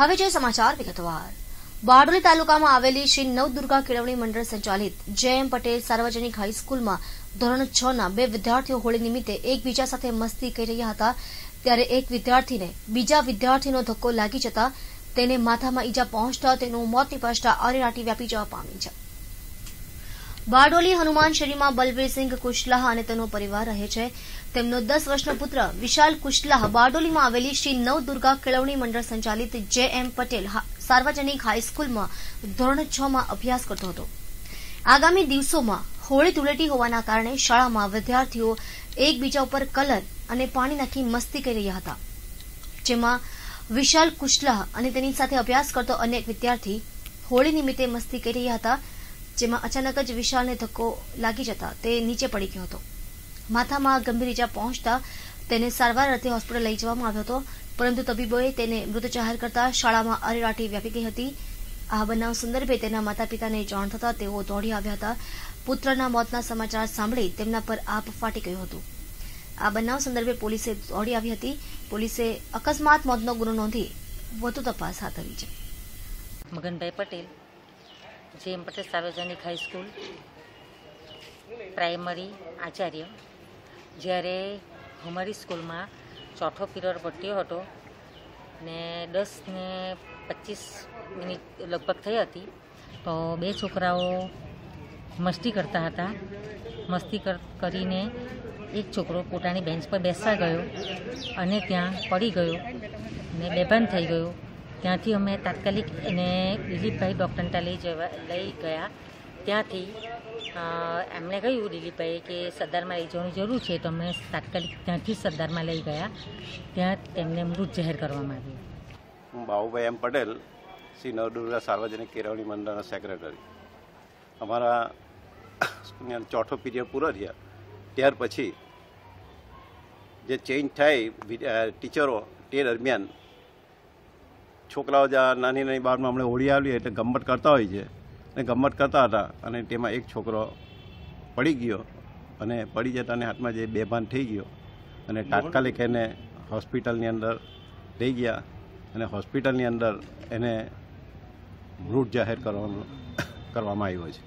હવે જે સમાચાર વિગતવાર બારડોલી તાલુકામાં આવેલી શ્રી નવદુર્ગા કેળવણી મંડળ સંચાલિત જેએમ પટેલ સાર્વજનિક હાઈસ્કૂલમાં ધોરણ છ ના બે વિદ્યાર્થીઓ હોળી નિમિત્તે એકબીજા સાથે મસ્તી કરી રહ્યા હતા ત્યારે એક વિદ્યાર્થીને બીજા વિદ્યાર્થીનો ધક્કો લાગી જતા તેને માથામાં ઈજા પહોંચતા તેનું મોત નિપજતા અરેરાટી વ્યાપી જવા પામી છે બારડોલી હનુમાનશરીમાં બલવીરસિંહ કુશલાહ અને તેનો પરિવાર રહે છે તેમનો દસ વર્ષનો પુત્ર વિશાલ કુશલાહ બારડોલીમાં આવેલી શ્રી નવ દુર્ગા કેળવણી મંડળ સંચાલિત જે એમ પટેલ સાર્વજનિક હાઈસ્કૂલમાં ધોરણ છ માં અભ્યાસ કરતો હતો આગામી દિવસોમાં હોળી ધૂળેટી હોવાના કારણે શાળામાં વિદ્યાર્થીઓ એકબીજા ઉપર કલર અને પાણી નાખી મસ્તી કરી રહ્યા હતા જેમાં વિશાલ કુશલાહ અને તેની સાથે અભ્યાસ કરતો અનેક વિદ્યાર્થી હોળી નિમિત્તે મસ્તી કરી રહ્યા હતા જેમાં અચાનક જ વિશાળને ધક્કો લાગી જતા તે નીચે પડી ગયો હતો માથામાં ગંભીર ઇજા પહોંચતા તેને સારવાર અર્થે હોસ્પિટલ લઈ જવામાં આવ્યો હતો પરંતુ તબીબોએ તેને મૃત જાહેર કરતા શાળામાં અરેરાટી વ્યાપી ગઈ હતી આ બનાવ સંદર્ભે તેના માતા પિતાને જાણ થતા તેઓ દોડી આવ્યા હતા પુત્રના મોતના સમાચાર સાંભળી તેમના પર આપ ફાટી ગયું હતું આ બનાવ સંદર્ભે પોલીસે દોડી આવી હતી પોલીસે અકસ્માત મોતનો ગુનો નોંધી વધુ તપાસ હાથ ધરી છે મગનભાઈ પટેલ જેમ પટેલ સાર્વજનિક હાઈસ્કૂલ પ્રાઇમરી આચાર્ય જ્યારે અમારી સ્કૂલમાં ચોથો પિરિયડ પટ્યો હતો ને દસ ને પચીસ મિનિટ લગભગ થઈ હતી તો બે છોકરાઓ મસ્તી કરતા હતા મસ્તી કરીને એક છોકરો પોતાની બેન્ચ પર બેસતા ગયો અને ત્યાં પડી ગયો ને બેભાન થઈ ગયો ત્યાંથી અમે તાત્કાલિક એને દિલીપભાઈ ડૉક્ટરતા લઈ જવા લઈ ગયા ત્યાંથી એમણે કહ્યું દિલીપભાઈએ કે સરદારમાં લઈ જવાની જરૂર છે તો અમે તાત્કાલિક ત્યાંથી સરદારમાં લઈ ગયા ત્યાં તેમને મૃત જાહેર કરવામાં આવ્યું હું બાબુભાઈ એમ પટેલ શ્રી નવડુર્ગા સાર્વજનિક કેળવણી મંડળના સેક્રેટરી અમારા ચોથો પીરિયડ પૂરો થયા ત્યાર પછી જે ચેન્જ થાય ટીચરો તે દરમિયાન છોકરાઓ જે નાની નાની બારમાં હમણાં હોળી આવી એટલે ગમત કરતા હોય છે અને ગમત કરતા હતા અને તેમાં એક છોકરો પડી ગયો અને પડી જતા અને હાથમાં જે બેભાન થઈ ગયો અને તાત્કાલિક એને હોસ્પિટલની અંદર લઈ ગયા અને હોસ્પિટલની અંદર એને મૃત જાહેર કરવાનું કરવામાં આવ્યો છે